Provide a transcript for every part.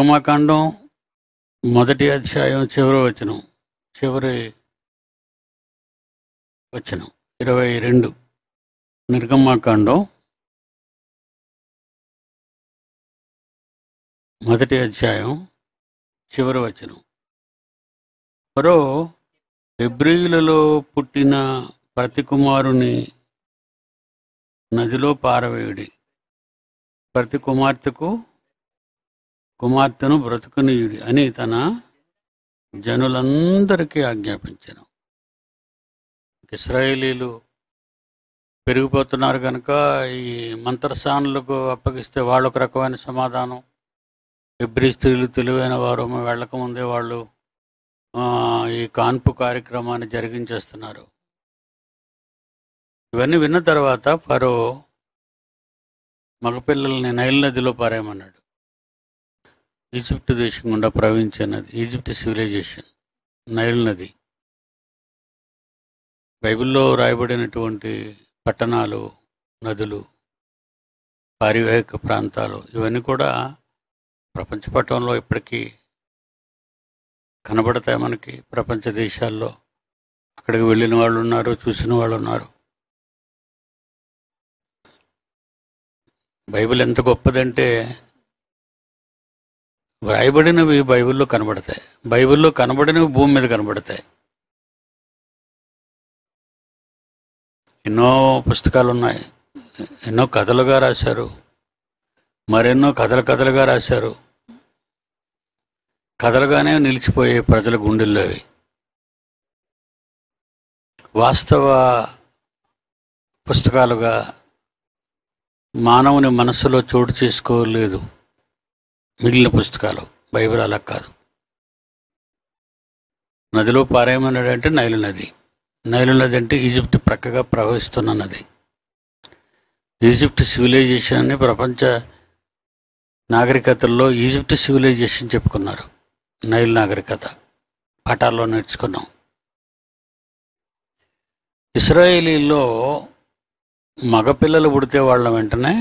నిర్గమాకాండం మొదటి అధ్యాయం చివరి వచనం చివరి వచనం ఇరవై రెండు నిర్గమాకాండం మొదటి అధ్యాయం చివరి వచనం మరో ఫిబ్రిలలో పుట్టిన ప్రతి కుమారుని నదిలో పారవేయుడి ప్రతి కుమార్తెకు కుమార్తెను బ్రతుకునీయుడి అని తన జనులందరికీ ఆజ్ఞాపించను ఇస్రాయేలీలు పెరిగిపోతున్నారు కనుక ఈ మంత్రస్థానులకు అప్పగిస్తే వాళ్ళు ఒక రకమైన సమాధానం ఎబ్రి స్త్రీలు తెలివైన వారు వెళ్ళకముందే వాళ్ళు ఈ కాన్పు కార్యక్రమాన్ని జరిగించేస్తున్నారు ఇవన్నీ విన్న తర్వాత ఫరో మగపిల్లల్ని నైల్ నదిలో పారేయమన్నాడు ఈజిప్ట్ దేశం గుండా ప్రవహించే నది ఈజిప్ట్ సివిలైజేషన్ నైల్ నది బైబిల్లో రాయబడినటువంటి పట్టణాలు నదులు పారివాహిక ప్రాంతాలు ఇవన్నీ కూడా ప్రపంచ పట్టణంలో ఇప్పటికీ కనబడతాయి మనకి ప్రపంచ దేశాల్లో అక్కడికి వెళ్ళిన వాళ్ళు ఉన్నారు చూసిన వాళ్ళు ఉన్నారు బైబిల్ ఎంత గొప్పదంటే వ్రాయబడినవి బైబిల్లో కనబడతాయి బైబిల్లో కనబడినవి భూమి మీద కనబడతాయి ఎన్నో పుస్తకాలు ఉన్నాయి ఎన్నో కథలుగా రాశారు మరెన్నో కథలు కథలుగా రాశారు కథలుగానే నిలిచిపోయే ప్రజల గుండెల్లో అవి వాస్తవ పుస్తకాలుగా మానవుని మనస్సులో చోటు చేసుకోలేదు మిగిలిన పుస్తకాలు బైబిల్ అలా కాదు నదిలో పారాయమన్నాడు అంటే నైలు నది నైలు నది అంటే ఈజిప్ట్ ప్రక్కగా ప్రవహిస్తున్న నది ఈజిప్ట్ సివిలైజేషన్ అని ప్రపంచ నాగరికతల్లో ఈజిప్ట్ సివిలైజేషన్ చెప్పుకున్నారు నైల్ నాగరికత పాఠాల్లో నేర్చుకున్నాం ఇస్రాయేలీలో మగపిల్లలు పుడితే వాళ్ళ వెంటనే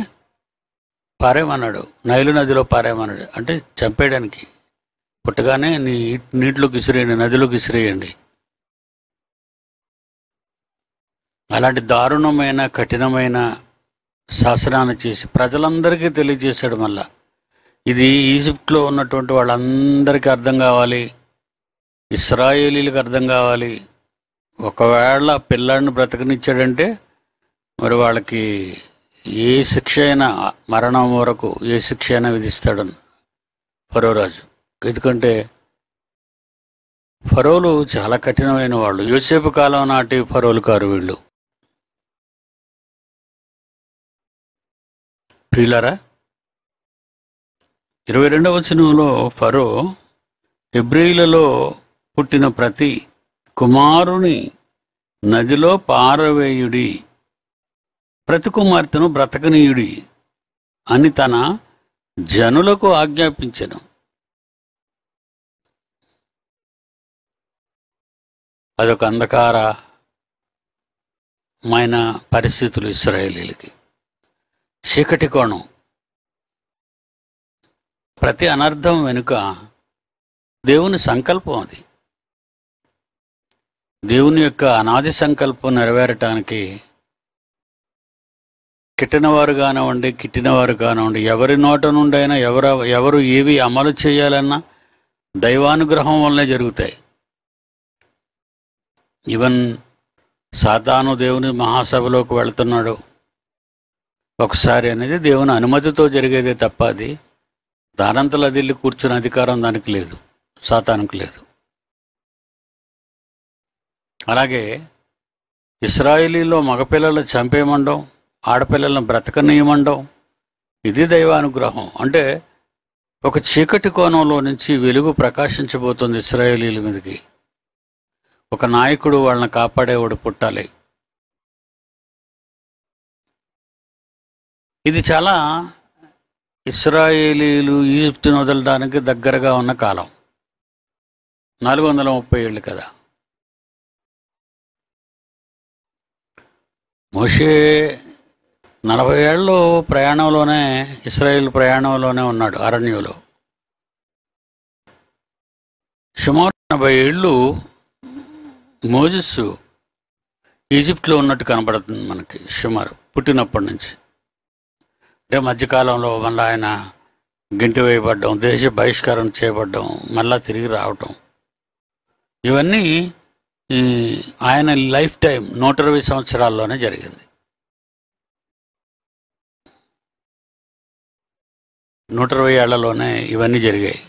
పారేమన్నాడు నైలు నదిలో పారేమన్నాడు అంటే చంపేయడానికి పుట్టగానే నీ నీటిలోకి విసిరేయండి నదిలోకి విసిరేయండి అలాంటి దారుణమైన కఠినమైన శాసనాన్ని చేసి ప్రజలందరికీ తెలియజేశాడు మళ్ళా ఇది ఈజిప్ట్లో ఉన్నటువంటి వాళ్ళందరికీ అర్థం కావాలి ఇస్రాయేలీలకు అర్థం కావాలి ఒకవేళ పిల్లాడిని బ్రతకనిచ్చాడంటే మరి వాళ్ళకి ఏ శిక్ష అయినా మరణం వరకు ఏ శిక్ష అయినా విధిస్తాడని ఫరోరాజు ఎందుకంటే ఫరోలు చాలా కఠినమైన వాళ్ళు యోసేపు కాలం నాటి ఫరోలు కారు వీళ్ళు ప్రియులరా ఇరవై రెండవ వచనంలో ఫరో ఎబ్రిలలో పుట్టిన ప్రతి కుమారుని నదిలో పారవేయుడి ప్రతి కుమార్తెను బ్రతకనీయుడి అని తన జనులకు ఆజ్ఞాపించను అదొక అంధకారమైన పరిస్థితులు ఇస్రాయేలీలకి చీకటి కోణం ప్రతి అనర్థం వెనుక దేవుని సంకల్పం అది దేవుని యొక్క అనాది సంకల్పం నెరవేరటానికి కిట్టినవారు కానివ్వండి కిట్టినవారు కానివ్వండి ఎవరి నోట నుండి అయినా ఎవరు ఎవరు ఏవి అమలు చేయాలన్నా దైవానుగ్రహం వల్లనే జరుగుతాయి ఈవెన్ సాతాను దేవుని మహాసభలోకి వెళ్తున్నాడు ఒకసారి అనేది దేవుని అనుమతితో జరిగేదే తప్ప అది దానంతలు అదిల్లి కూర్చుని అధికారం దానికి లేదు సాతానికి లేదు అలాగే ఇస్రాయిలీలో మగపిల్లలు చంపేమండం ఆడపిల్లలను బ్రతకనీయమండం ఇది దైవానుగ్రహం అంటే ఒక చీకటి కోణంలో నుంచి వెలుగు ప్రకాశించబోతుంది ఇస్రాయేలీల మీదకి ఒక నాయకుడు వాళ్ళని కాపాడేవాడు పుట్టాలి ఇది చాలా ఇస్రాయేలీలు ఈజిప్తును వదలడానికి దగ్గరగా ఉన్న కాలం నాలుగు వందల ముప్పై ఏళ్ళు కదా మోషే నలభై ఏళ్ళు ప్రయాణంలోనే ఇస్రాయిల్ ప్రయాణంలోనే ఉన్నాడు అరణ్యులో సుమారు ఎనభై ఏళ్ళు మోజస్సు ఈజిప్ట్లో ఉన్నట్టు కనబడుతుంది మనకి సుమారు పుట్టినప్పటి నుంచి అంటే మధ్యకాలంలో మళ్ళీ ఆయన గింటి వేయబడ్డం దేశ బహిష్కారం చేయబడ్డం మళ్ళా తిరిగి రావటం ఇవన్నీ ఆయన లైఫ్ టైం నూట ఇరవై సంవత్సరాల్లోనే జరిగింది నూట ఇరవై ఏళ్లలోనే ఇవన్నీ జరిగాయి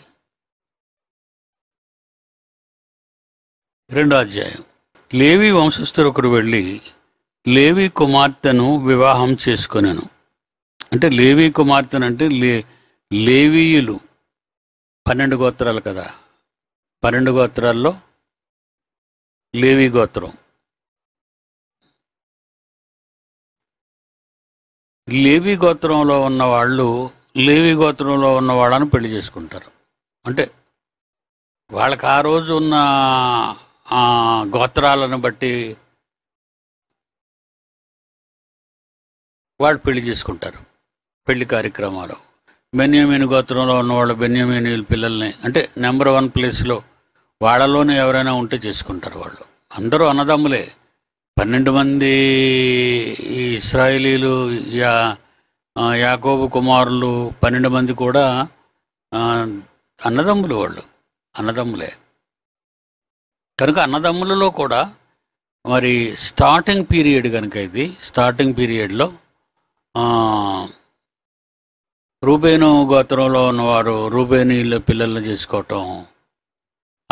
రెండో అధ్యాయం లేవి ఒకడు వెళ్ళి లేవి కుమార్తెను వివాహం చేసుకునేను అంటే లేవి కుమార్తెను అంటే లే లేవీయులు పన్నెండు గోత్రాలు కదా పన్నెండు గోత్రాల్లో లేవి గోత్రం లేవి గోత్రంలో ఉన్న వాళ్ళు లేవి గోత్రంలో ఉన్న వాళ్ళని పెళ్లి చేసుకుంటారు అంటే వాళ్ళకి ఆ రోజు ఉన్న గోత్రాలను బట్టి వాళ్ళు పెళ్లి చేసుకుంటారు పెళ్లి కార్యక్రమాలు బెన్యమీని గోత్రంలో ఉన్నవాళ్ళు బెన్యమీని పిల్లల్ని అంటే నెంబర్ వన్ ప్లేస్లో వాళ్ళలోనే ఎవరైనా ఉంటే చేసుకుంటారు వాళ్ళు అందరూ అన్నదమ్ములే పన్నెండు మంది ఇస్రాయిలీలు యా యాకోబు కుమారులు పన్నెండు మంది కూడా అన్నదమ్ములు వాళ్ళు అన్నదమ్ములే కనుక అన్నదమ్ములలో కూడా మరి స్టార్టింగ్ పీరియడ్ కనుక ఇది స్టార్టింగ్ పీరియడ్లో రూబేను గోత్రంలో ఉన్నవారు రూబేనీల పిల్లల్ని చేసుకోవటం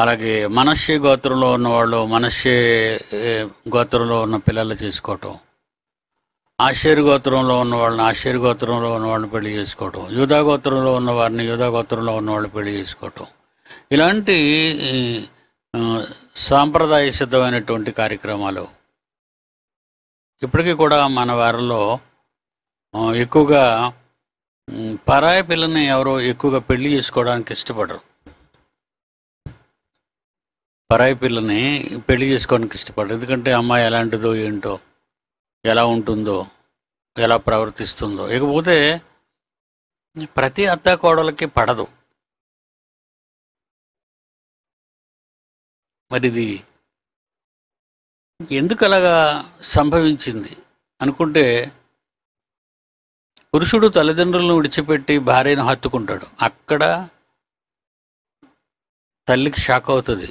అలాగే మనస్సే గోత్రంలో ఉన్నవాళ్ళు మనస్సే గోత్రంలో ఉన్న పిల్లలు చేసుకోవటం ఆశ్చర్య గోత్రంలో ఉన్న వాళ్ళని ఆశ్చర్య గోత్రంలో ఉన్న వాళ్ళని పెళ్లి చేసుకోవటం గోత్రంలో ఉన్న వారిని గోత్రంలో ఉన్న వాళ్ళని పెళ్లి చేసుకోవటం ఇలాంటి సాంప్రదాయ సిద్ధమైనటువంటి కార్యక్రమాలు ఇప్పటికీ కూడా మన వారిలో ఎక్కువగా పరాయి పిల్లని ఎవరు ఎక్కువగా పెళ్లి చేసుకోవడానికి ఇష్టపడరు పరాయి పిల్లని పెళ్లి చేసుకోవడానికి ఇష్టపడరు ఎందుకంటే అమ్మాయి ఎలాంటిదో ఏంటో ఎలా ఉంటుందో ఎలా ప్రవర్తిస్తుందో ఇకపోతే ప్రతి అత్త కోడలకి పడదు మరిది ఎందుకలాగా ఎందుకు అలాగా సంభవించింది అనుకుంటే పురుషుడు తల్లిదండ్రులను విడిచిపెట్టి భార్యను హత్తుకుంటాడు అక్కడ తల్లికి షాక్ అవుతుంది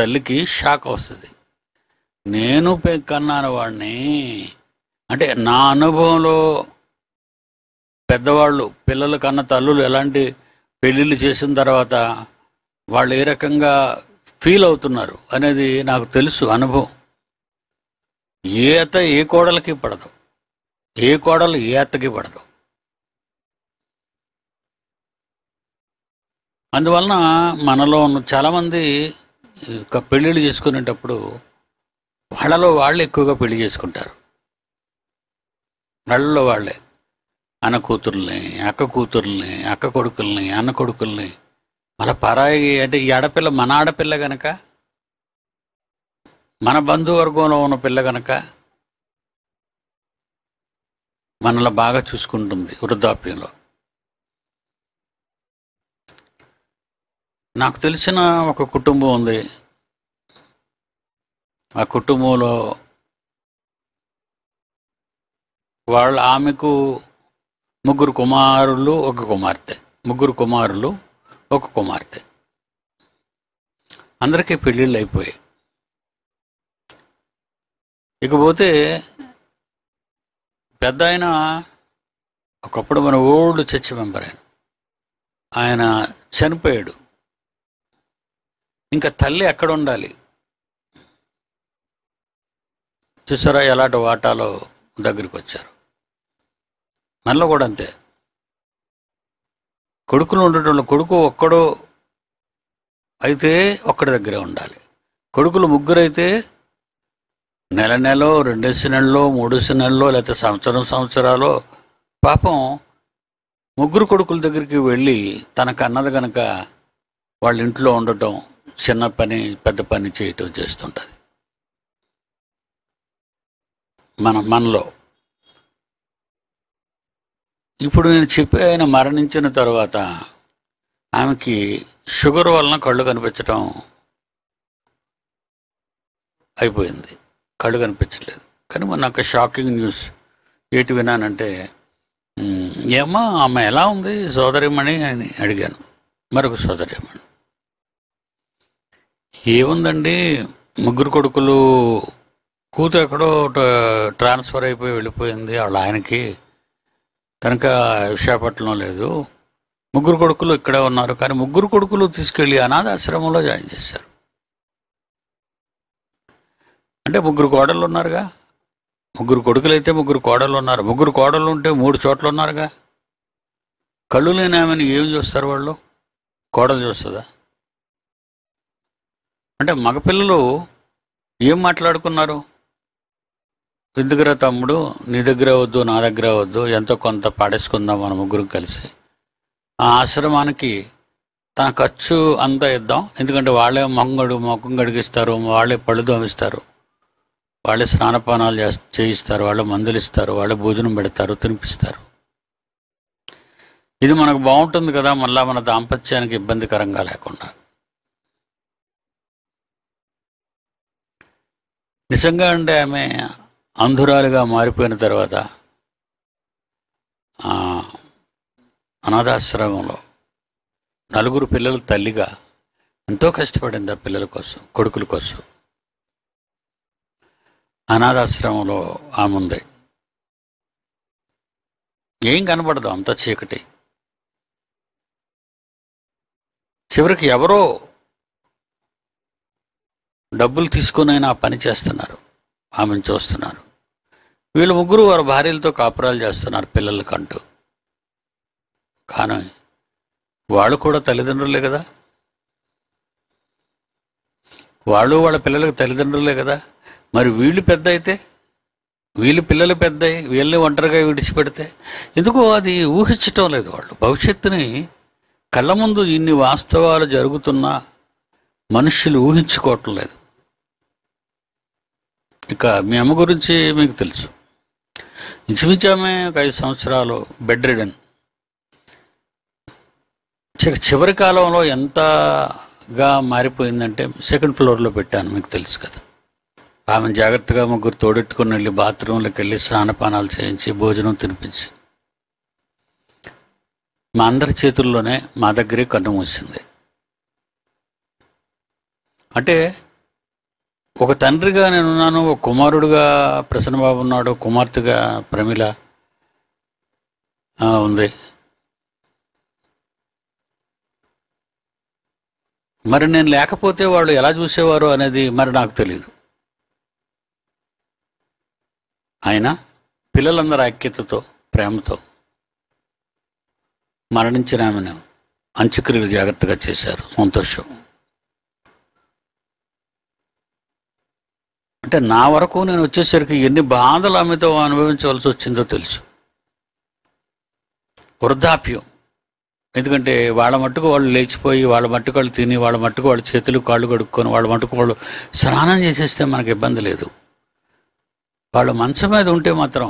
తల్లికి షాక్ వస్తుంది నేను కన్నాను వాడిని అంటే నా అనుభవంలో పెద్దవాళ్ళు పిల్లలు కన్న తల్లులు ఎలాంటి పెళ్ళిళ్ళు చేసిన తర్వాత వాళ్ళు ఏ రకంగా ఫీల్ అవుతున్నారు అనేది నాకు తెలుసు అనుభవం ఏ అత ఏ కోడలకి పడదు ఏ కోడలు ఏ అత్తకి పడదు అందువలన మనలో ఉన్న చాలామంది పెళ్ళిళ్ళు చేసుకునేటప్పుడు వాళ్ళలో వాళ్ళు ఎక్కువగా పెళ్లి చేసుకుంటారు వాళ్ళలో వాళ్ళే అన్న కూతుర్ని అక్క కూతుర్ని అక్క కొడుకుల్ని అన్న కొడుకుల్ని మళ్ళీ పరాయి అంటే ఈ ఆడపిల్ల మన ఆడపిల్ల గనక మన బంధువర్గంలో ఉన్న పిల్ల గనక మనల్ని బాగా చూసుకుంటుంది వృద్ధాప్యంలో నాకు తెలిసిన ఒక కుటుంబం ఉంది మా కుటుంబంలో వాళ్ళ ఆమెకు ముగ్గురు కుమారులు ఒక కుమార్తె ముగ్గురు కుమారులు ఒక కుమార్తె అందరికీ పెళ్ళిళ్ళు అయిపోయాయి ఇకపోతే పెద్ద ఆయన ఒకప్పుడు మన ఓల్డ్ చర్చ్ మెంబర్ ఆయన ఆయన చనిపోయాడు ఇంకా తల్లి ఎక్కడ ఉండాలి చూసారా ఎలాంటి వాటాలో దగ్గరికి వచ్చారు మనలో కూడా అంతే కొడుకులు ఉండటంలో కొడుకు ఒక్కడు అయితే ఒక్కడి దగ్గరే ఉండాలి కొడుకులు ముగ్గురైతే నెల నెలలో రెండేసి నెలలో మూడేసి నెలలో లేకపోతే సంవత్సరం సంవత్సరాలు పాపం ముగ్గురు కొడుకుల దగ్గరికి వెళ్ళి తనకు అన్నది కనుక వాళ్ళ ఇంట్లో ఉండటం చిన్న పని పెద్ద పని చేయటం చేస్తుంటుంది మన మనలో ఇప్పుడు నేను చెప్పి ఆయన మరణించిన తర్వాత ఆమెకి షుగర్ వలన కళ్ళు కనిపించటం అయిపోయింది కళ్ళు కనిపించలేదు కానీ మొన్న ఒక షాకింగ్ న్యూస్ ఏటి విన్నానంటే ఏమ్మా ఆమె ఎలా ఉంది సోదరిమణి అని అడిగాను మరొక సోదరిమణి ఏముందండి ముగ్గురు కొడుకులు కూతురు ఎక్కడో ట్రాన్స్ఫర్ అయిపోయి వెళ్ళిపోయింది వాళ్ళ ఆయనకి కనుక విశాఖపట్నం లేదు ముగ్గురు కొడుకులు ఇక్కడే ఉన్నారు కానీ ముగ్గురు కొడుకులు తీసుకెళ్ళి అనాథ ఆశ్రమంలో జాయిన్ చేశారు అంటే ముగ్గురు కోడలు ఉన్నారుగా ముగ్గురు కొడుకులైతే ముగ్గురు కోడలు ఉన్నారు ముగ్గురు కోడలు ఉంటే మూడు చోట్ల ఉన్నారుగా కళ్ళు లేని ఆమెను ఏం చూస్తారు వాళ్ళు కోడలు చూస్తుందా అంటే మగపిల్లలు ఏం మాట్లాడుకున్నారు విందుగరా తమ్ముడు నీ దగ్గర వద్దు నా దగ్గర వద్దు ఎంతో కొంత పాడేసుకుందాం మన ముగ్గురు కలిసి ఆ ఆశ్రమానికి తన ఖర్చు అంతా ఇద్దాం ఎందుకంటే వాళ్ళే మొంగడు మొఖం గడిగిస్తారు వాళ్ళే పళ్ళు దోమిస్తారు వాళ్ళే స్నానపానాలు చేయిస్తారు వాళ్ళు మందులు ఇస్తారు వాళ్ళే భోజనం పెడతారు తినిపిస్తారు ఇది మనకు బాగుంటుంది కదా మళ్ళీ మన దాంపత్యానికి ఇబ్బందికరంగా లేకుండా నిజంగా అంటే ఆమె అంధురాలుగా మారిపోయిన తర్వాత అనాథాశ్రమంలో నలుగురు పిల్లల తల్లిగా ఎంతో కష్టపడింది ఆ పిల్లల కోసం కొడుకుల కోసం అనాథాశ్రమంలో ఆమె ఉంది ఏం కనబడదు అంత చీకటి చివరికి ఎవరో డబ్బులు తీసుకునైనా పని చేస్తున్నారు ఆమెను చూస్తున్నారు వీళ్ళు ముగ్గురు వారి భార్యలతో కాపురాలు చేస్తున్నారు పిల్లలకంటూ కానీ వాళ్ళు కూడా తల్లిదండ్రులే కదా వాళ్ళు వాళ్ళ పిల్లలకు తల్లిదండ్రులే కదా మరి వీళ్ళు పెద్ద అయితే వీళ్ళు పిల్లలు పెద్ద వీళ్ళని ఒంటరిగా విడిచిపెడితే ఎందుకో అది ఊహించటం లేదు వాళ్ళు భవిష్యత్తుని కళ్ళ ముందు ఇన్ని వాస్తవాలు జరుగుతున్నా మనుషులు ఊహించుకోవటం లేదు ఇక మీ అమ్మ గురించి మీకు తెలుసు ఇంచుమించు ఒక ఐదు సంవత్సరాలు బెడ్ రిడన్ చివరి కాలంలో ఎంతగా మారిపోయిందంటే సెకండ్ ఫ్లోర్లో పెట్టాను మీకు తెలుసు కదా ఆమె జాగ్రత్తగా ముగ్గురు తోడెట్టుకుని వెళ్ళి బాత్రూంలోకి వెళ్ళి స్నానపానాలు చేయించి భోజనం తినిపించి మా అందరి చేతుల్లోనే మా దగ్గరే కన్ను మూసింది అంటే ఒక తండ్రిగా నేనున్నాను ఒక కుమారుడుగా ప్రసన్నబాబు ఉన్నాడు కుమార్తెగా ప్రమిళ ఉంది మరి నేను లేకపోతే వాళ్ళు ఎలా చూసేవారు అనేది మరి నాకు తెలియదు ఆయన పిల్లలందరి ఐక్యతతో ప్రేమతో మరణించిన ఆమెను అంత్యక్రియలు జాగ్రత్తగా చేశారు సంతోషం అంటే నా వరకు నేను వచ్చేసరికి ఎన్ని బాధలు ఆమెతో అనుభవించవలసి వచ్చిందో తెలుసు వృద్ధాప్యం ఎందుకంటే వాళ్ళ మట్టుకు వాళ్ళు లేచిపోయి వాళ్ళ మట్టుకు వాళ్ళు తిని వాళ్ళ మట్టుకు వాళ్ళ చేతులు కాళ్ళు కడుక్కొని వాళ్ళ మట్టుకు వాళ్ళు స్నానం చేసేస్తే మనకు ఇబ్బంది లేదు వాళ్ళు మంచం మీద ఉంటే మాత్రం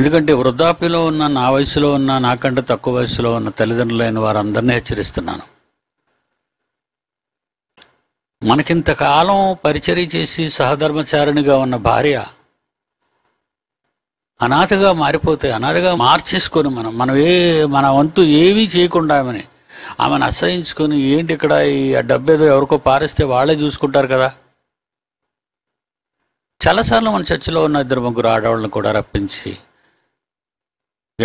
ఎందుకంటే వృద్ధాప్యలో ఉన్న నా వయసులో ఉన్న నాకంటే తక్కువ వయసులో ఉన్న తల్లిదండ్రులైన వారందరినీ హెచ్చరిస్తున్నాను మనకింతకాలం పరిచర్య చేసి సహధర్మచారిణిగా ఉన్న భార్య అనాథగా మారిపోతే అనాథగా మార్చేసుకొని మనం మనం ఏ మన వంతు ఏమీ చేయకుండా ఆమెని ఆమెను అసహించుకొని ఏంటి ఇక్కడ ఈ డబ్బు ఏదో ఎవరికో పారిస్తే వాళ్ళే చూసుకుంటారు కదా చాలాసార్లు మన చర్చిలో ఉన్న ఇద్దరు ముగ్గురు ఆడవాళ్ళని కూడా రప్పించి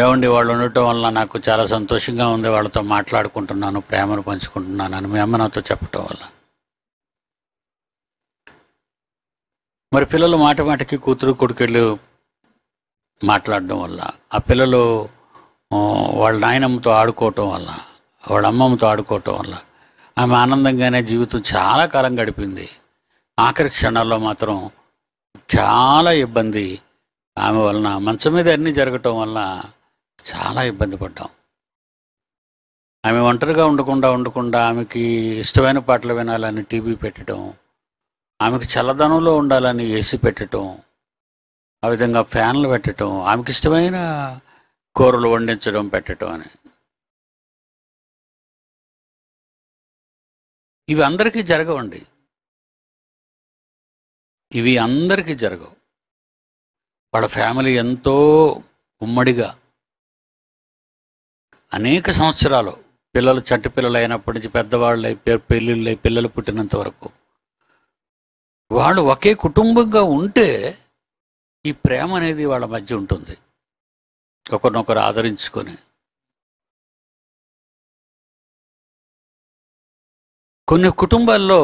ఏమండి వాళ్ళు ఉండటం వల్ల నాకు చాలా సంతోషంగా ఉంది వాళ్ళతో మాట్లాడుకుంటున్నాను ప్రేమను పంచుకుంటున్నాను అని మీ అమ్మ నాతో చెప్పటం వల్ల మరి పిల్లలు మాట మాటకి కూతురు కొడుకెళ్ళు మాట్లాడడం వల్ల ఆ పిల్లలు వాళ్ళ నాయనమ్మతో ఆడుకోవటం వల్ల వాళ్ళ అమ్మమ్మతో ఆడుకోవటం వల్ల ఆమె ఆనందంగానే జీవితం చాలా కాలం గడిపింది ఆఖరి క్షణాల్లో మాత్రం చాలా ఇబ్బంది ఆమె వలన మంచం మీద అన్నీ జరగటం వల్ల చాలా ఇబ్బంది పడ్డాం ఆమె ఒంటరిగా ఉండకుండా ఉండకుండా ఆమెకి ఇష్టమైన పాటలు వినాలని టీవీ పెట్టడం ఆమెకు చల్లదనంలో ఉండాలని ఏసీ పెట్టడం ఆ విధంగా ఫ్యాన్లు పెట్టడం ఆమెకి ఇష్టమైన కూరలు వండించడం పెట్టడం అని ఇవి అందరికీ జరగవండి ఇవి అందరికీ జరగవు వాళ్ళ ఫ్యామిలీ ఎంతో ఉమ్మడిగా అనేక సంవత్సరాలు పిల్లలు చట్టి పిల్లలు అయినప్పటి నుంచి పెద్దవాళ్ళై పెళ్ళిళ్ళై పిల్లలు పుట్టినంత వరకు వాళ్ళు ఒకే కుటుంబంగా ఉంటే ఈ ప్రేమ అనేది వాళ్ళ మధ్య ఉంటుంది ఒకరినొకరు ఆదరించుకొని కొన్ని కుటుంబాల్లో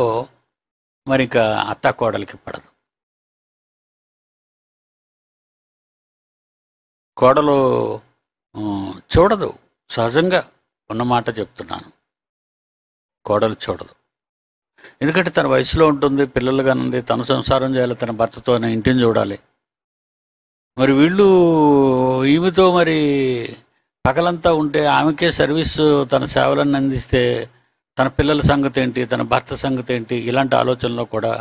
మరి ఇంకా అత్త కోడలికి పడదు కోడలు చూడదు సహజంగా ఉన్నమాట చెప్తున్నాను కోడలు చూడదు ఎందుకంటే తన వయసులో ఉంటుంది పిల్లలుగా ఉంది తన సంసారం చేయాలి తన భర్తతో ఇంటిని చూడాలి మరి వీళ్ళు ఈమెతో మరి పగలంతా ఉంటే ఆమెకే సర్వీస్ తన సేవలను అందిస్తే తన పిల్లల సంగతి ఏంటి తన భర్త సంగతి ఏంటి ఇలాంటి ఆలోచనలో కూడా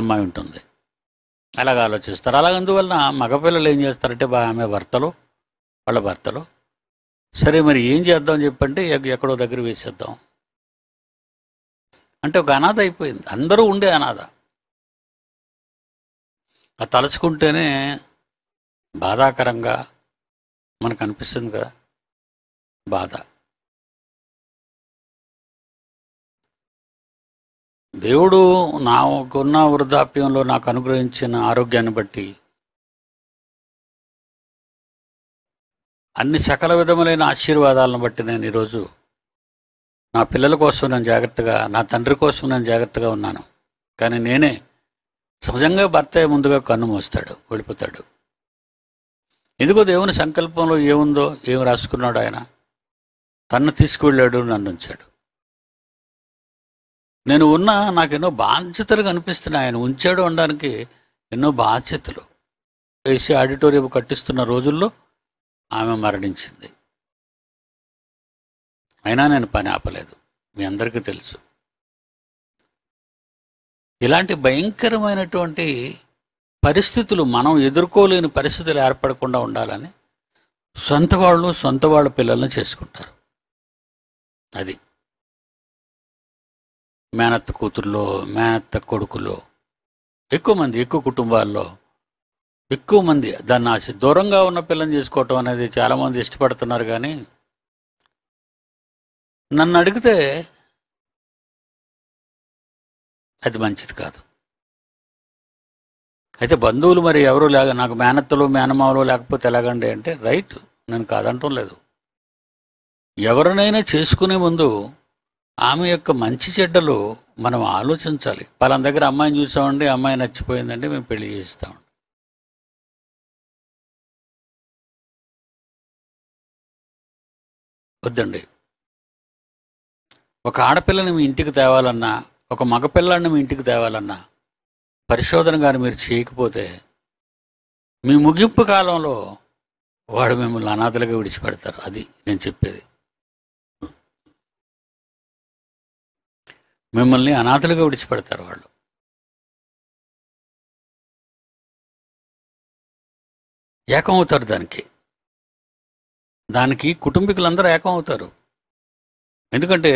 అమ్మాయి ఉంటుంది అలాగ ఆలోచిస్తారు అలాగ అందువలన మగపిల్లలు ఏం చేస్తారంటే ఆమె భర్తలు వాళ్ళ భర్తలు సరే మరి ఏం చేద్దాం చెప్పంటే ఎక్కడో దగ్గర వేసేద్దాం అంటే ఒక అనాథ అయిపోయింది అందరూ ఉండే అనాథ ఆ తలుచుకుంటేనే బాధాకరంగా మనకు అనిపిస్తుంది కదా బాధ దేవుడు నాకున్న వృద్ధాప్యంలో నాకు అనుగ్రహించిన ఆరోగ్యాన్ని బట్టి అన్ని సకల విధములైన ఆశీర్వాదాలను బట్టి నేను ఈరోజు నా పిల్లల కోసం నేను జాగ్రత్తగా నా తండ్రి కోసం నేను జాగ్రత్తగా ఉన్నాను కానీ నేనే సహజంగా భర్త ముందుగా కన్ను మూస్తాడు ఓడిపోతాడు ఎందుకో దేవుని సంకల్పంలో ఏముందో ఏం రాసుకున్నాడు ఆయన తన్ను తీసుకువెళ్ళాడు నన్ను ఉంచాడు నేను ఉన్నా నాకు ఎన్నో బాధ్యతలు కనిపిస్తున్నాయి ఆయన ఉంచాడు అనడానికి ఎన్నో బాధ్యతలు ఏసీ ఆడిటోరియం కట్టిస్తున్న రోజుల్లో ఆమె మరణించింది అయినా నేను పని ఆపలేదు మీ అందరికీ తెలుసు ఇలాంటి భయంకరమైనటువంటి పరిస్థితులు మనం ఎదుర్కోలేని పరిస్థితులు ఏర్పడకుండా ఉండాలని సొంత వాళ్ళు సొంత వాళ్ళ పిల్లల్ని చేసుకుంటారు అది మేనత్త కూతుర్లో మేనత్త కొడుకులో ఎక్కువ మంది ఎక్కువ కుటుంబాల్లో ఎక్కువ మంది దాన్ని దూరంగా ఉన్న పిల్లని చేసుకోవటం అనేది చాలామంది ఇష్టపడుతున్నారు కానీ నన్ను అడిగితే అది మంచిది కాదు అయితే బంధువులు మరి ఎవరు లేక నాకు మేనత్తలు మేనమావలు లేకపోతే ఎలాగండి అంటే రైట్ నేను కాదంటం లేదు ఎవరినైనా చేసుకునే ముందు ఆమె యొక్క మంచి చెడ్డలు మనం ఆలోచించాలి పలాన దగ్గర అమ్మాయిని చూసామండి అమ్మాయి నచ్చిపోయిందంటే మేము పెళ్లి చేస్తామండి వద్దండి ఒక ఆడపిల్లని మీ ఇంటికి తేవాలన్నా ఒక మగపిల్లాన్ని మీ ఇంటికి తేవాలన్నా పరిశోధన గారు మీరు చేయకపోతే మీ ముగింపు కాలంలో వాడు మిమ్మల్ని అనాథలుగా విడిచిపెడతారు అది నేను చెప్పేది మిమ్మల్ని అనాథలుగా విడిచిపెడతారు వాళ్ళు ఏకం అవుతారు దానికి దానికి కుటుంబీకులందరూ ఏకం అవుతారు ఎందుకంటే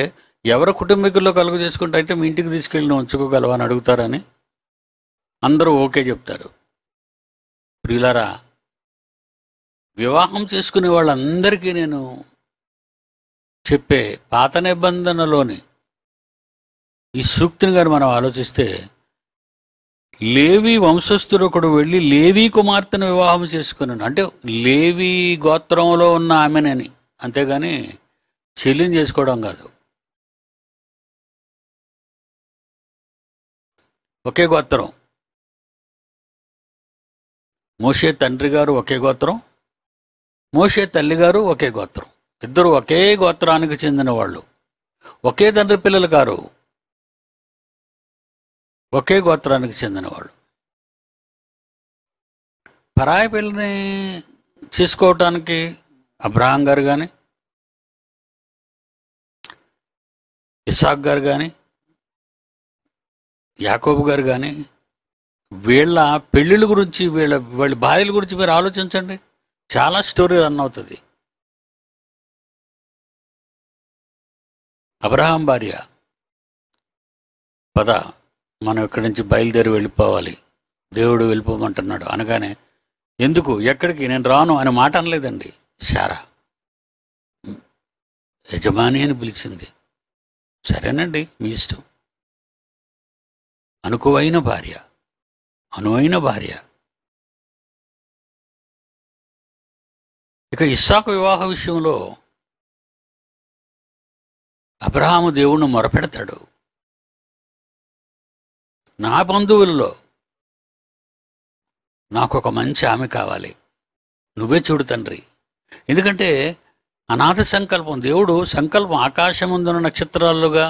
ఎవరు కుటుంబీకుల్లో కలుగు చేసుకుంటే అయితే మీ ఇంటికి తీసుకెళ్ళి ఉంచుకోగలవా అని అడుగుతారని అందరూ ఓకే చెప్తారు ప్రియులరా వివాహం చేసుకునే వాళ్ళందరికీ నేను చెప్పే పాత నిబంధనలోని ఈ సూక్తిని గారు మనం ఆలోచిస్తే లేవి ఒకడు వెళ్ళి లేవి కుమార్తెను వివాహం చేసుకుని అంటే లేవి గోత్రంలో ఉన్న ఆమెనని అంతేగాని చెల్లిని చేసుకోవడం కాదు ఒకే గోత్రం మోషే తండ్రి గారు ఒకే గోత్రం మోషే తల్లి గారు ఒకే గోత్రం ఇద్దరు ఒకే గోత్రానికి చెందిన వాళ్ళు ఒకే తండ్రి పిల్లలు గారు ఒకే గోత్రానికి చెందిన వాళ్ళు పరాయి పిల్లని చేసుకోవటానికి అబ్రహాం గారు కానీ ఇసాక్ గారు కానీ యాకోబు గారు కానీ వీళ్ళ పెళ్ళిళ్ళ గురించి వీళ్ళ వీళ్ళ భార్యల గురించి మీరు ఆలోచించండి చాలా స్టోరీ రన్ అవుతుంది అబ్రహాం భార్య పద మనం ఇక్కడి నుంచి బయలుదేరి వెళ్ళిపోవాలి దేవుడు వెళ్ళిపోమంటున్నాడు అనగానే ఎందుకు ఎక్కడికి నేను రాను అనే మాట అనలేదండి శారా యజమాని అని పిలిచింది సరేనండి మీ ఇష్టం అనుకువైన భార్య అనువైన భార్య ఇక ఇస్సాకు వివాహ విషయంలో అబ్రహాము దేవుణ్ణి మొరపెడతాడు నా బంధువుల్లో నాకు ఒక మంచి ఆమె కావాలి నువ్వే చూడు తండ్రి ఎందుకంటే అనాథ సంకల్పం దేవుడు సంకల్పం ఆకాశముందున్న నక్షత్రాలుగా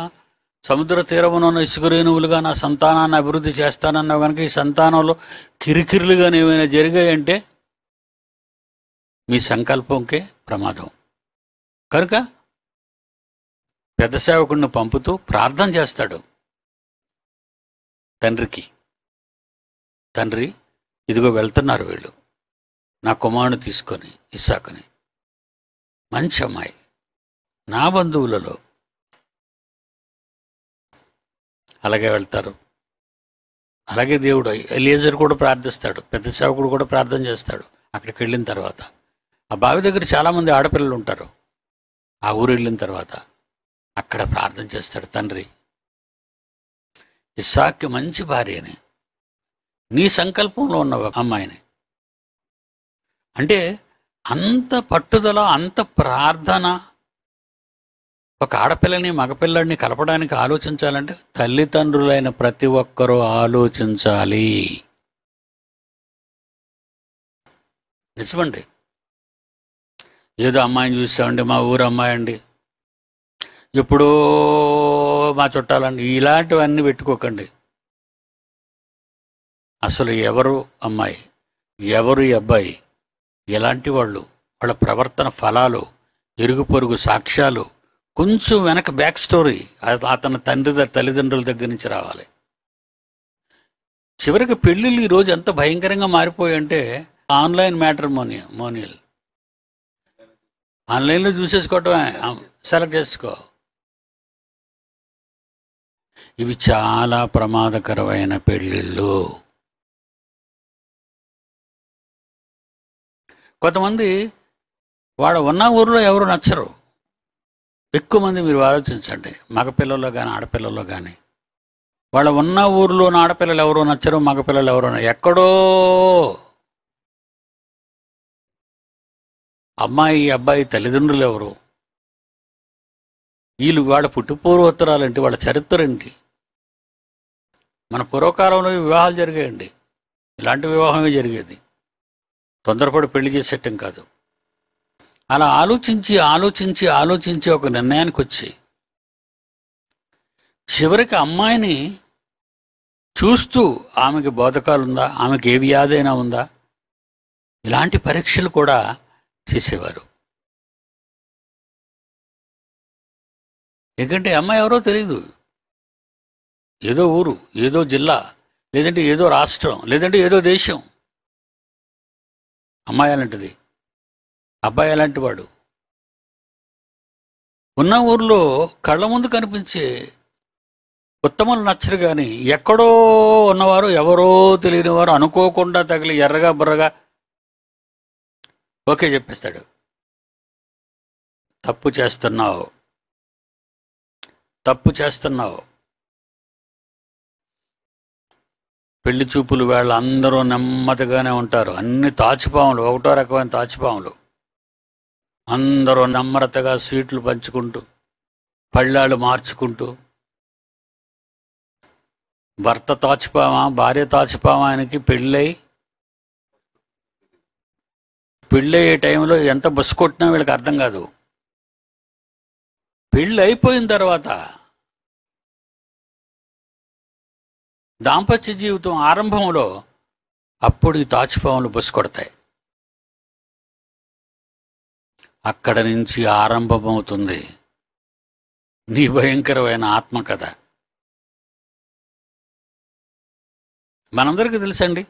సముద్ర తీరమున ఇసుకరేణువులుగా నా సంతానాన్ని అభివృద్ధి చేస్తానన్నావు కనుక ఈ సంతానంలో కిరికిరులుగా ఏమైనా జరిగాయంటే మీ సంకల్పంకే ప్రమాదం కనుక పెద్ద సేవకుడిని పంపుతూ ప్రార్థన చేస్తాడు తండ్రికి తండ్రి ఇదిగో వెళ్తున్నారు వీళ్ళు నా కుమారుని తీసుకొని ఇస్సాకుని మంచి అమ్మాయి నా బంధువులలో అలాగే వెళ్తారు అలాగే దేవుడు ఎలియజర్ కూడా ప్రార్థిస్తాడు పెద్ద సేవకుడు కూడా ప్రార్థన చేస్తాడు అక్కడికి వెళ్ళిన తర్వాత ఆ బావి దగ్గర చాలామంది ఆడపిల్లలు ఉంటారు ఆ ఊరు వెళ్ళిన తర్వాత అక్కడ ప్రార్థన చేస్తాడు తండ్రి ఇస్సాక్కి మంచి భార్యని నీ సంకల్పంలో ఉన్న అమ్మాయిని అంటే అంత పట్టుదల అంత ప్రార్థన ఒక ఆడపిల్లని మగపిల్లడిని కలపడానికి ఆలోచించాలంటే తల్లిదండ్రులైన ప్రతి ఒక్కరూ ఆలోచించాలి నిజమండి ఏదో అమ్మాయిని చూసామండి మా ఊరు అమ్మాయి అండి ఎప్పుడో మా చుట్టాలండి ఇలాంటివన్నీ పెట్టుకోకండి అసలు ఎవరు అమ్మాయి ఎవరు అబ్బాయి ఎలాంటి వాళ్ళు వాళ్ళ ప్రవర్తన ఫలాలు ఇరుగు పొరుగు సాక్ష్యాలు కొంచెం వెనక బ్యాక్ స్టోరీ అతని తండ్రి తల్లిదండ్రుల దగ్గర నుంచి రావాలి చివరికి పెళ్ళిళ్ళు ఈరోజు ఎంత భయంకరంగా అంటే ఆన్లైన్ మ్యాటర్ మోనియ మోనియల్ ఆన్లైన్లో చూసేసుకోవటమే సెలెక్ట్ చేసుకో ఇవి చాలా ప్రమాదకరమైన పెళ్ళిళ్ళు కొంతమంది వాడు ఉన్న ఊరిలో ఎవరు నచ్చరు ఎక్కువ మంది మీరు ఆలోచించండి మగపిల్లల్లో కానీ ఆడపిల్లల్లో కానీ వాళ్ళ ఉన్న ఊర్లో ఆడపిల్లలు ఎవరో నచ్చరు మగపిల్లలు ఎవరో ఎక్కడో అమ్మాయి అబ్బాయి తల్లిదండ్రులు ఎవరు వీళ్ళు వాళ్ళ ఏంటి వాళ్ళ చరిత్ర ఏంటి మన పూర్వకాలంలో వివాహాలు జరిగాయండి ఇలాంటి వివాహమే జరిగేది తొందరపడి పెళ్లి చేసేటం కాదు అలా ఆలోచించి ఆలోచించి ఆలోచించి ఒక నిర్ణయానికి వచ్చి చివరికి అమ్మాయిని చూస్తూ ఆమెకి బోధకాలుందా ఆమెకి ఏ వ్యాధైనా ఉందా ఇలాంటి పరీక్షలు కూడా చేసేవారు ఎందుకంటే అమ్మాయి ఎవరో తెలియదు ఏదో ఊరు ఏదో జిల్లా లేదంటే ఏదో రాష్ట్రం లేదంటే ఏదో దేశం అమ్మాయి అలాంటిది అబ్బాయి అలాంటి వాడు ఉన్న ఊర్లో కళ్ళ ముందు కనిపించే ఉత్తములు నచ్చరు కానీ ఎక్కడో ఉన్నవారు ఎవరో తెలియని వారు అనుకోకుండా తగిలి ఎర్రగా బుర్రగా ఓకే చెప్పేస్తాడు తప్పు చేస్తున్నావు తప్పు చేస్తున్నావు పెళ్లి చూపులు వేళ అందరూ నెమ్మదిగానే ఉంటారు అన్ని తాచిపాములు ఒకటో రకమైన తాచిపాములు అందరూ నమ్రతగా స్వీట్లు పంచుకుంటూ పళ్ళాలు మార్చుకుంటూ భర్త తాచుపామా భార్య తాచుపామా ఆయనకి పెళ్ళై పెళ్ళయ్యే టైంలో ఎంత బస్సు కొట్టినా వీళ్ళకి అర్థం కాదు పెళ్ళి అయిపోయిన తర్వాత దాంపత్య జీవితం ఆరంభంలో అప్పుడు ఈ తాచుపాములు బస్సు కొడతాయి అక్కడ నుంచి ఆరంభమవుతుంది నీ భయంకరమైన ఆత్మకథ మనందరికీ తెలుసండి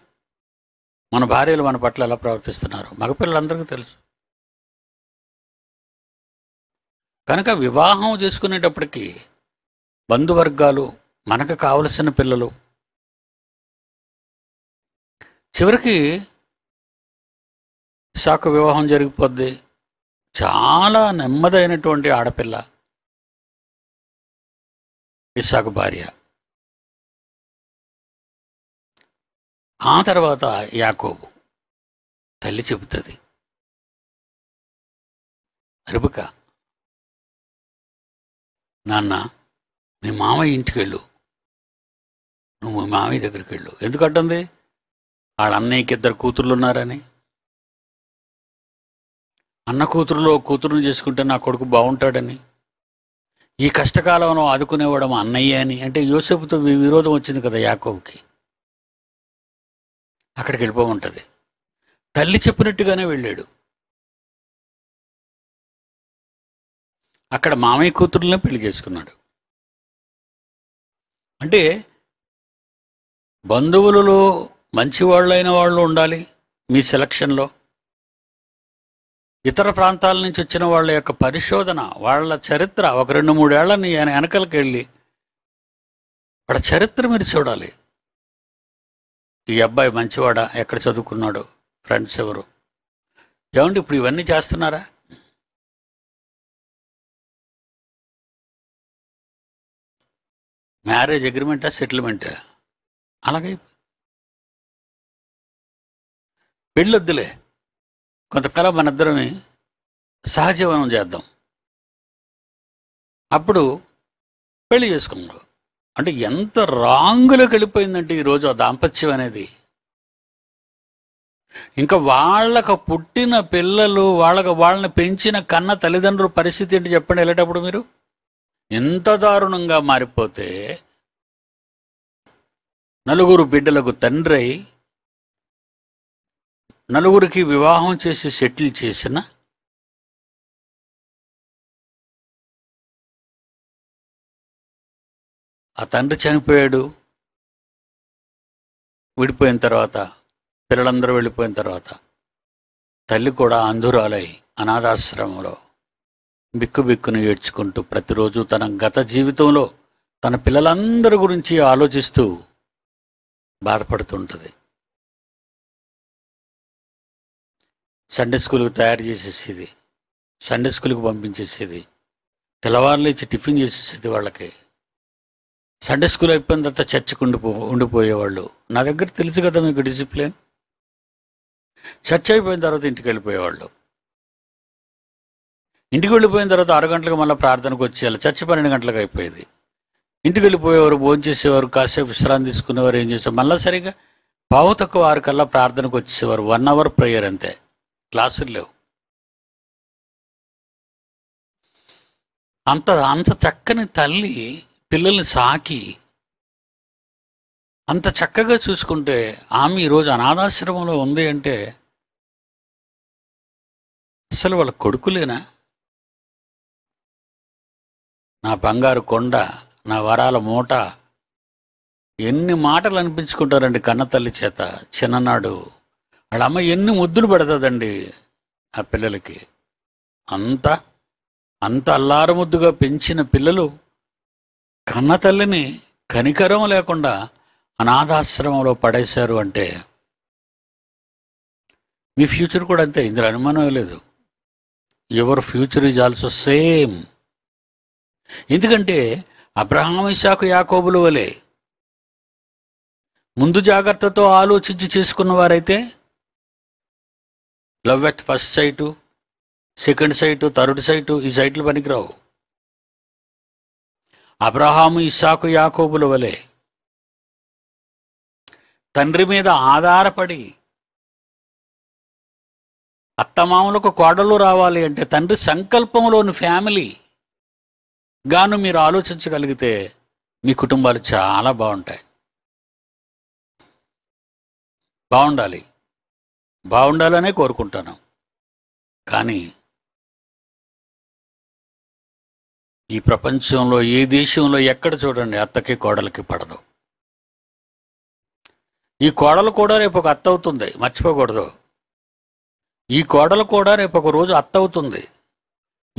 మన భార్యలు మన పట్ల ఎలా ప్రవర్తిస్తున్నారు మగపిల్లలందరికీ తెలుసు కనుక వివాహం చేసుకునేటప్పటికీ బంధువర్గాలు మనకు కావలసిన పిల్లలు చివరికి శాఖ వివాహం జరిగిపోద్ది చాలా నెమ్మదైనటువంటి ఆడపిల్ల విశాఖ భార్య ఆ తర్వాత యాకోబు తల్లి చెబుతుంది అరుపుక నాన్న మీ మామయ్య ఇంటికి వెళ్ళు నువ్వు మామయ్య దగ్గరికి వెళ్ళు ఎందుకంటుంది వాళ్ళ అన్నయ్యకి ఇద్దరు కూతుర్లు ఉన్నారని అన్న కూతురులో కూతురుని చేసుకుంటే నా కొడుకు బాగుంటాడని ఈ కష్టకాలంలో ఆదుకునేవాడు మా అన్నయ్య అని అంటే యోసేపుతో విరోధం వచ్చింది కదా యాకోబ్కి అక్కడికి వెళ్ళిపోమంటుంది తల్లి చెప్పినట్టుగానే వెళ్ళాడు అక్కడ మామయ్య కూతురులనే పెళ్లి చేసుకున్నాడు అంటే బంధువులలో మంచి వాళ్ళు ఉండాలి మీ సెలక్షన్లో ఇతర ప్రాంతాల నుంచి వచ్చిన వాళ్ళ యొక్క పరిశోధన వాళ్ళ చరిత్ర ఒక రెండు మూడేళ్లని ఆయన వెనకలకి వెళ్ళి వాళ్ళ చరిత్ర మీరు చూడాలి ఈ అబ్బాయి మంచివాడా ఎక్కడ చదువుకున్నాడు ఫ్రెండ్స్ ఎవరు ఏమండి ఇప్పుడు ఇవన్నీ చేస్తున్నారా మ్యారేజ్ అగ్రిమెంటా సెటిల్మెంటా అలాగే పెళ్ళొద్దులే కొంతకాలం మనందరమే సహజీవనం చేద్దాం అప్పుడు పెళ్లి చేసుకున్నాడు అంటే ఎంత రాంగులోకి వెళ్ళిపోయిందంటే ఈరోజు ఆ దాంపత్యం అనేది ఇంకా వాళ్ళకు పుట్టిన పిల్లలు వాళ్ళకు వాళ్ళని పెంచిన కన్న తల్లిదండ్రుల పరిస్థితి ఏంటి చెప్పండి వెళ్ళేటప్పుడు మీరు ఎంత దారుణంగా మారిపోతే నలుగురు బిడ్డలకు తండ్రి నలుగురికి వివాహం చేసి సెటిల్ చేసిన ఆ తండ్రి చనిపోయాడు విడిపోయిన తర్వాత పిల్లలందరూ వెళ్ళిపోయిన తర్వాత తల్లి కూడా అంధురాలై అనాథాశ్రమంలో బిక్కుబిక్కును ఏడ్చుకుంటూ ప్రతిరోజు తన గత జీవితంలో తన పిల్లలందరి గురించి ఆలోచిస్తూ బాధపడుతుంటుంది సండే స్కూల్కి తయారు చేసేసేది సండే స్కూల్కి పంపించేసేది తెల్లవారులు ఇచ్చి టిఫిన్ చేసేసేది వాళ్ళకి సండే స్కూల్ అయిపోయిన తర్వాత చర్చకు ఉండిపో ఉండిపోయేవాళ్ళు నా దగ్గర తెలుసు కదా మీకు డిసిప్లిన్ చర్చ్ అయిపోయిన తర్వాత ఇంటికి వెళ్ళిపోయేవాళ్ళు ఇంటికి వెళ్ళిపోయిన తర్వాత ఆరు గంటలకు మళ్ళీ ప్రార్థనకు వచ్చేయాలి చర్చ పన్నెండు గంటలకు అయిపోయేది ఇంటికి వెళ్ళిపోయేవారు భోజనం చేసేవారు కాసేపు విశ్రాంతి తీసుకునేవారు ఏం చేసేవారు మళ్ళీ సరిగా పావు తక్కువ ఆరు కల్లా ప్రార్థనకు వచ్చేవారు వన్ అవర్ ప్రేయర్ అంతే క్లాసులు లేవు అంత అంత చక్కని తల్లి పిల్లల్ని సాకి అంత చక్కగా చూసుకుంటే ఆమె ఈరోజు అనాథాశ్రమంలో ఉంది అంటే అసలు వాళ్ళ కొడుకులేనా నా బంగారు కొండ నా వరాల మూట ఎన్ని మాటలు అనిపించుకుంటారండి కన్న తల్లి చేత చిన్ననాడు వాళ్ళ అమ్మ ఎన్ని ముద్దులు పెడతదండి ఆ పిల్లలకి అంత అంత ముద్దుగా పెంచిన పిల్లలు కన్న తల్లిని కనికరం లేకుండా అనాథాశ్రమంలో పడేశారు అంటే మీ ఫ్యూచర్ కూడా అంతే ఇందులో అనుమానం లేదు your future is also same ఎందుకంటే అబ్రహాం ఇషాకు యాకోబులు వలే ముందు జాగ్రత్తతో ఆలోచించి చేసుకున్న వారైతే love at first sight second sight third sight ఈ సైట్లు పనికిరావు అబ్రహాము ఇస్సాకు యాకోబుల వలె తండ్రి మీద ఆధారపడి అత్తమాములకు కోడలు రావాలి అంటే తండ్రి సంకల్పంలోని ఫ్యామిలీ గాను మీరు ఆలోచించగలిగితే మీ కుటుంబాలు చాలా బాగుంటాయి బాగుండాలి బాగుండాలనే కోరుకుంటాను కానీ ఈ ప్రపంచంలో ఏ దేశంలో ఎక్కడ చూడండి అత్తకి కోడలికి పడదు ఈ కోడలు కూడా రేపు ఒక అత్త అవుతుంది మర్చిపోకూడదు ఈ కోడలు కూడా రేపు ఒక రోజు అత్త అవుతుంది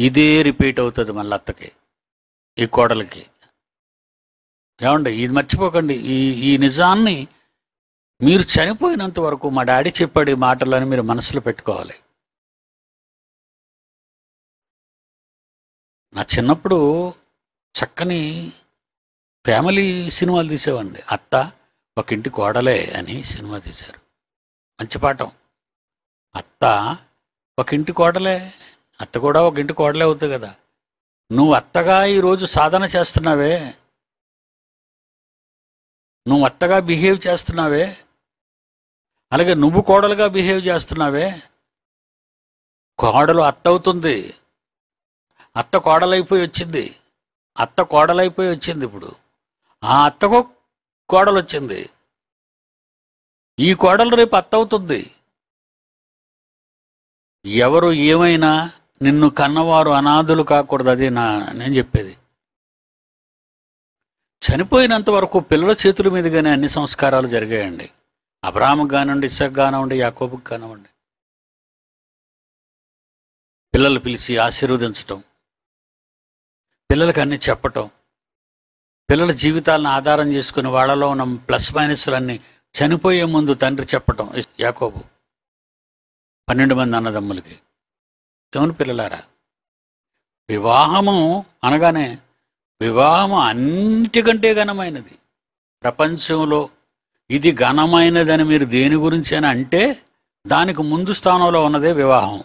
ఇదే రిపీట్ అవుతుంది మళ్ళీ అత్తకి ఈ కోడలికి ఏమండి ఇది మర్చిపోకండి ఈ ఈ నిజాన్ని మీరు చనిపోయినంత వరకు మా డాడీ చెప్పాడు ఈ మాటలను మీరు మనసులో పెట్టుకోవాలి నా చిన్నప్పుడు చక్కని ఫ్యామిలీ సినిమాలు తీసేవండి అత్త ఒక ఇంటి కోడలే అని సినిమా తీశారు మంచి పాఠం అత్త ఒక ఇంటి కోడలే అత్త కూడా ఒక ఇంటి కోడలే అవుతుంది కదా నువ్వు అత్తగా ఈరోజు సాధన చేస్తున్నావే నువ్వు అత్తగా బిహేవ్ చేస్తున్నావే అలాగే నువ్వు కోడలుగా బిహేవ్ చేస్తున్నావే కోడలు అత్త అవుతుంది అత్త కోడలైపోయి వచ్చింది అత్త కోడలైపోయి వచ్చింది ఇప్పుడు ఆ అత్తకు కోడలు వచ్చింది ఈ కోడలు రేపు అత్త అవుతుంది ఎవరు ఏమైనా నిన్ను కన్నవారు అనాథులు కాకూడదు అది నా నేను చెప్పేది చనిపోయినంత వరకు పిల్లల చేతుల మీదుగానే అన్ని సంస్కారాలు జరిగాయండి అబ్రాహ్మకు కానివ్వండి ఇసక్ కానివ్వండి యాకోబుకి కానివ్వండి పిల్లలు పిలిచి ఆశీర్వదించటం పిల్లలకి అన్నీ చెప్పటం పిల్లల జీవితాలను ఆధారం చేసుకుని వాళ్ళలో ఉన్న ప్లస్ మైనస్లన్నీ చనిపోయే ముందు తండ్రి చెప్పటం యాకోబు పన్నెండు మంది అన్నదమ్ములకి దేవుని పిల్లలారా వివాహము అనగానే వివాహము అన్నిటికంటే ఘనమైనది ప్రపంచంలో ఇది ఘనమైనదని మీరు దేని గురించి అని అంటే దానికి ముందు స్థానంలో ఉన్నదే వివాహం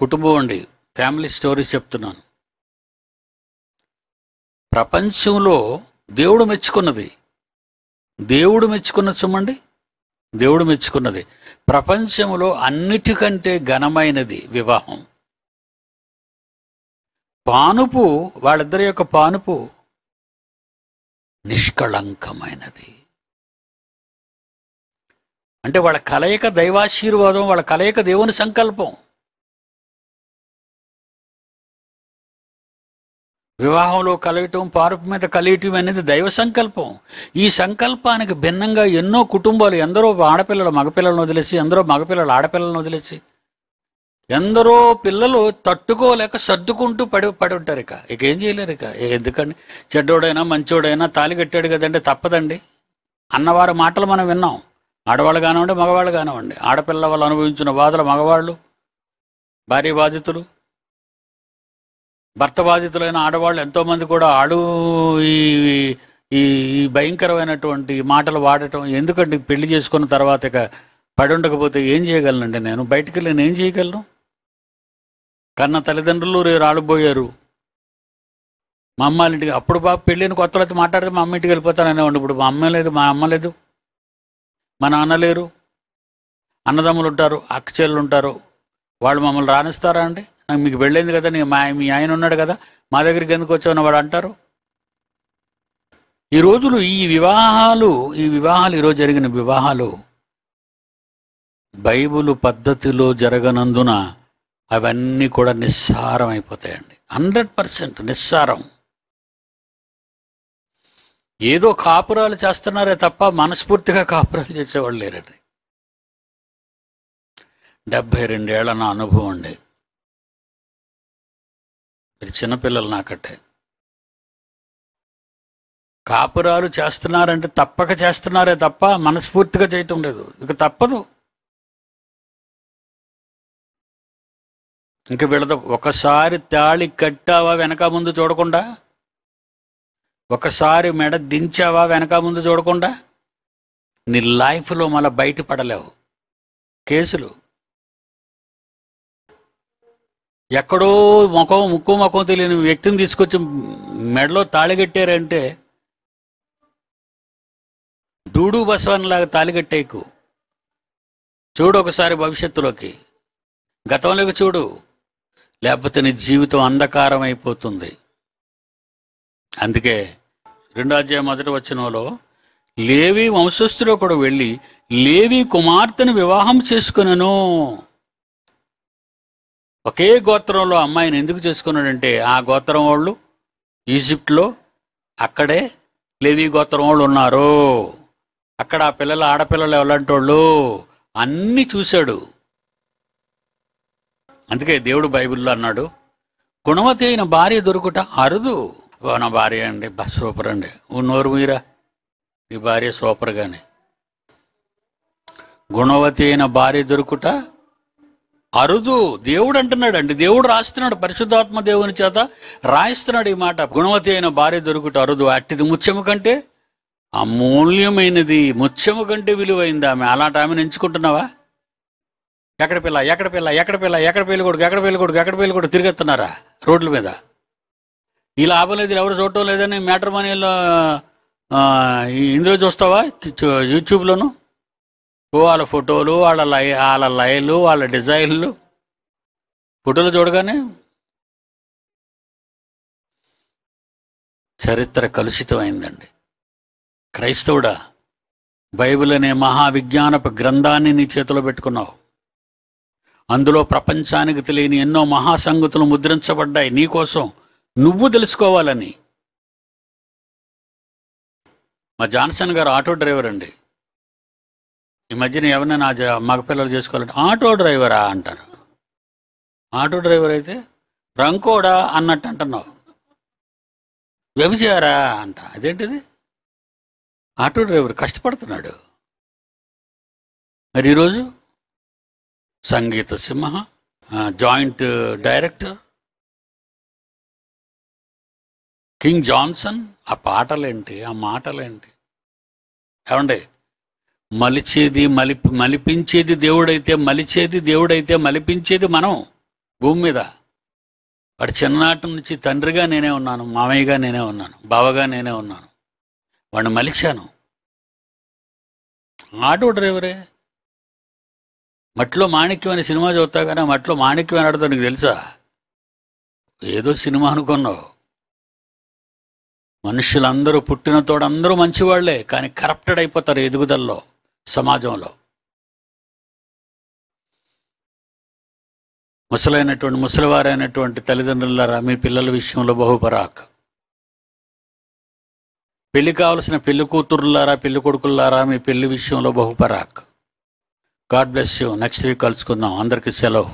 కుటుంబం అండి ఫ్యామిలీ స్టోరీ చెప్తున్నాను ప్రపంచంలో దేవుడు మెచ్చుకున్నది దేవుడు మెచ్చుకున్న చూమండి దేవుడు మెచ్చుకున్నది ప్రపంచంలో అన్నిటికంటే ఘనమైనది వివాహం పానుపు వాళ్ళిద్దరి యొక్క పానుపు నిష్కళంకమైనది అంటే వాళ్ళ కలయిక దైవాశీర్వాదం వాళ్ళ కలయిక దేవుని సంకల్పం వివాహంలో కలయటం పార్పు మీద కలియటం అనేది దైవ సంకల్పం ఈ సంకల్పానికి భిన్నంగా ఎన్నో కుటుంబాలు ఎందరో ఆడపిల్లలు మగపిల్లలను వదిలేసి ఎందరో మగపిల్లలు ఆడపిల్లలను వదిలేసి ఎందరో పిల్లలు తట్టుకోలేక సర్దుకుంటూ పడి పడి ఉంటారు ఇక ఇక ఏం చేయలేరు ఇక ఎందుకండి చెడ్డోడైనా మంచోడైనా తాలి కట్టాడు కదండి తప్పదండి అన్నవారి మాటలు మనం విన్నాం ఆడవాళ్ళు కానివ్వండి మగవాళ్ళు కానివ్వండి ఆడపిల్ల వాళ్ళు అనుభవించిన బాధలు మగవాళ్ళు భార్య బాధితులు భర్త బాధితులైన ఆడవాళ్ళు ఎంతోమంది కూడా ఆడు ఈ ఈ భయంకరమైనటువంటి మాటలు వాడటం ఎందుకంటే పెళ్లి చేసుకున్న తర్వాత ఇక పడి ఉండకపోతే ఏం చేయగలనండి నేను బయటికి వెళ్ళి నేను ఏం చేయగలను కన్న తల్లిదండ్రులు రేపు రాలిపోయారు మా అమ్మ ఇంటికి అప్పుడు బాబు పెళ్ళిన కొత్తలు అయితే మాట్లాడితే మా అమ్మ ఇంటికి వెళ్ళిపోతాననేవాడు ఇప్పుడు మా అమ్మ లేదు మా అమ్మ లేదు మా నాన్న లేరు అన్నదమ్ములు ఉంటారు అక్కచెల్లు ఉంటారు వాళ్ళు మమ్మల్ని రాణిస్తారా అండి నాకు మీకు వెళ్ళింది కదా నీ మా మీ ఆయన ఉన్నాడు కదా మా దగ్గరికి ఎందుకు వచ్చావని వాడు అంటారు ఈ రోజులు ఈ వివాహాలు ఈ వివాహాలు ఈరోజు జరిగిన వివాహాలు బైబులు పద్ధతిలో జరగనందున అవన్నీ కూడా నిస్సారం అయిపోతాయండి హండ్రెడ్ పర్సెంట్ నిస్సారం ఏదో కాపురాలు చేస్తున్నారే తప్ప మనస్ఫూర్తిగా కాపురాలు చేసేవాళ్ళు లేరండి డెబ్భై రెండేళ్ల నా అనుభవం అండి మీరు చిన్నపిల్లలు నాకట్టే కాపురాలు చేస్తున్నారంటే తప్పక చేస్తున్నారే తప్ప మనస్ఫూర్తిగా చేయటం లేదు ఇక తప్పదు ఇంకా వీళ్ళతో ఒకసారి తాళి కట్టావా వెనక ముందు చూడకుండా ఒకసారి మెడ దించావా వెనక ముందు చూడకుండా నీ లైఫ్లో మళ్ళీ బయటపడలేవు కేసులు ఎక్కడో ముఖం ముక్కు ముఖం తెలియని వ్యక్తిని తీసుకొచ్చి మెడలో తాళిగట్టారంటే డూడు తాళి తాళిగట్టేకు చూడు ఒకసారి భవిష్యత్తులోకి గతంలోకి చూడు లేకపోతే నీ జీవితం అంధకారం అయిపోతుంది అందుకే రెండో అధ్యాయం మొదటి వచనంలో లేవి వంశస్థుడు కూడా వెళ్ళి లేవి కుమార్తెను వివాహం చేసుకున్నాను ఒకే గోత్రంలో అమ్మాయిని ఎందుకు చేసుకున్నాడంటే ఆ గోత్రం వాళ్ళు ఈజిప్ట్లో అక్కడే లేవి గోత్రం వాళ్ళు ఉన్నారు అక్కడ ఆ పిల్లల ఆడపిల్లలు ఎవరంటోళ్ళు అన్నీ చూశాడు అందుకే దేవుడు బైబిల్లో అన్నాడు గుణవతి అయిన భార్య దొరుకుట అరుదు నా భార్య అండి సూపర్ అండి ఉన్నోరు మీరా ఈ భార్య సూపర్గానే గుణవతి అయిన భార్య దొరుకుట అరుదు దేవుడు అంటున్నాడు అండి దేవుడు రాస్తున్నాడు పరిశుద్ధాత్మ దేవుని చేత రాయిస్తున్నాడు ఈ మాట గుణవతి అయిన భార్య దొరుకుట అరుదు అట్టిది ముత్యము కంటే అమూల్యమైనది ముత్యము కంటే విలువైంది ఆమె అలాంటి ఆమెను ఎంచుకుంటున్నావా ఎక్కడ పిల్ల ఎక్కడ పిల్ల ఎక్కడ పిల్ల ఎక్కడ పెళ్లి కొడుకు ఎక్కడ పెళ్లి కొడుకు ఎక్కడ పెళ్లి కొడుకు తిరిగెత్తున్నారా రోడ్ల మీద ఈ లాభం లేదు ఎవరు చూడటం లేదని మ్యాటర్ మనీలో ఇందులో చూస్తావా యూట్యూబ్లోను వాళ్ళ ఫోటోలు వాళ్ళ లై వాళ్ళ లైలు వాళ్ళ డిజైన్లు ఫోటోలు చూడగానే చరిత్ర కలుషితమైందండి క్రైస్తవుడా బైబిల్ అనే మహావిజ్ఞానపు గ్రంథాన్ని నీ చేతిలో పెట్టుకున్నావు అందులో ప్రపంచానికి తెలియని ఎన్నో మహాసంగతులు ముద్రించబడ్డాయి నీకోసం నువ్వు తెలుసుకోవాలని మా జాన్సన్ గారు ఆటో డ్రైవర్ అండి ఈ మధ్యన ఎవరైనా మగపిల్లలు చేసుకోవాలంటే ఆటో డ్రైవరా అంటారు ఆటో డ్రైవర్ అయితే రంకోడా అన్నట్టు అంటున్నావు వ్యభిచారా అంట అదేంటిది ఆటో డ్రైవర్ కష్టపడుతున్నాడు మరి ఈరోజు Sangeetha Simha joint director king Johnson ఆ పాటలేంటి ఆ మాటలేంటి ఏమండే మలిచేది మలి మలిపించేది దేవుడైతే మలిచేది దేవుడైతే మలిపించేది మనం భూమి మీద వాడు చిన్ననాటి నుంచి తండ్రిగా నేనే ఉన్నాను మామయ్యగా నేనే ఉన్నాను బావగా నేనే ఉన్నాను వాడిని మలిచాను ఆటో డ్రైవరే మట్లో మాణిక్యం అనే సినిమా చూస్తా కానీ మట్లో మాణిక్యం అని అడుగుతా నీకు తెలుసా ఏదో సినిమా అనుకున్నావు మనుషులందరూ పుట్టిన తోడందరూ మంచివాళ్లే కానీ కరప్టెడ్ అయిపోతారు ఎదుగుదలలో సమాజంలో ముసలైనటువంటి ముసలివారైనటువంటి తల్లిదండ్రులారా మీ పిల్లల విషయంలో బహుపరాక్ పెళ్లి కావలసిన పెళ్లి కూతురులారా పెళ్లి కొడుకులారా మీ పెళ్లి విషయంలో బహుపరాక్ God bless you next week కలుసుకుందాం అందరికీ సెలవు